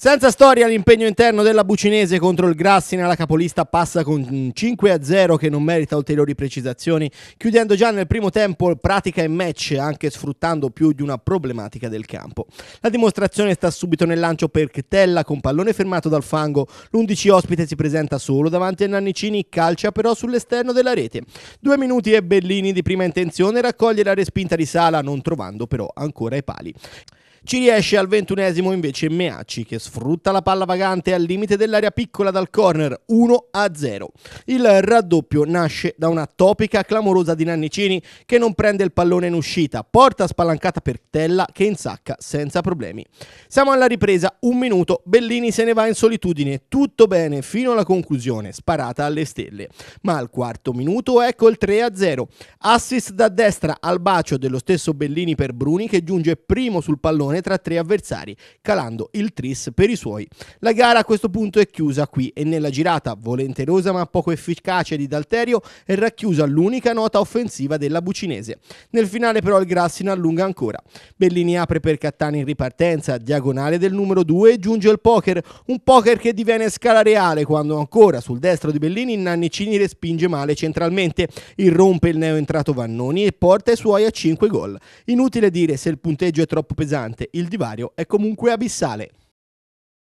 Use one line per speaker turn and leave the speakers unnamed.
Senza storia l'impegno interno della Bucinese contro il Grassi nella capolista passa con 5-0 che non merita ulteriori precisazioni, chiudendo già nel primo tempo pratica e match anche sfruttando più di una problematica del campo. La dimostrazione sta subito nel lancio per Tella con pallone fermato dal fango, l'11 ospite si presenta solo davanti a Nannicini, calcia però sull'esterno della rete. Due minuti e Bellini di prima intenzione raccoglie la respinta di Sala non trovando però ancora i pali. Ci riesce al ventunesimo invece Meacci che sfrutta la palla vagante al limite dell'area piccola dal corner 1 0. Il raddoppio nasce da una topica clamorosa di Nannicini che non prende il pallone in uscita, porta spalancata per Tella che insacca senza problemi. Siamo alla ripresa, un minuto, Bellini se ne va in solitudine, tutto bene fino alla conclusione, sparata alle stelle. Ma al quarto minuto ecco il 3 0. Assist da destra al bacio dello stesso Bellini per Bruni che giunge primo sul pallone posizione tra tre avversari, calando il tris per i suoi. La gara a questo punto è chiusa qui e nella girata volenterosa ma poco efficace di Dalterio è racchiusa l'unica nota offensiva della Bucinese. Nel finale però il Grassina allunga ancora. Bellini apre per Cattani in ripartenza, diagonale del numero 2 e giunge il poker, un poker che diviene scala reale quando ancora sul destro di Bellini Nannicini respinge male centralmente, irrompe il neo entrato Vannoni e porta i suoi a 5 gol. Inutile dire se il punteggio è troppo pesante Nonostante il divario è comunque abissale.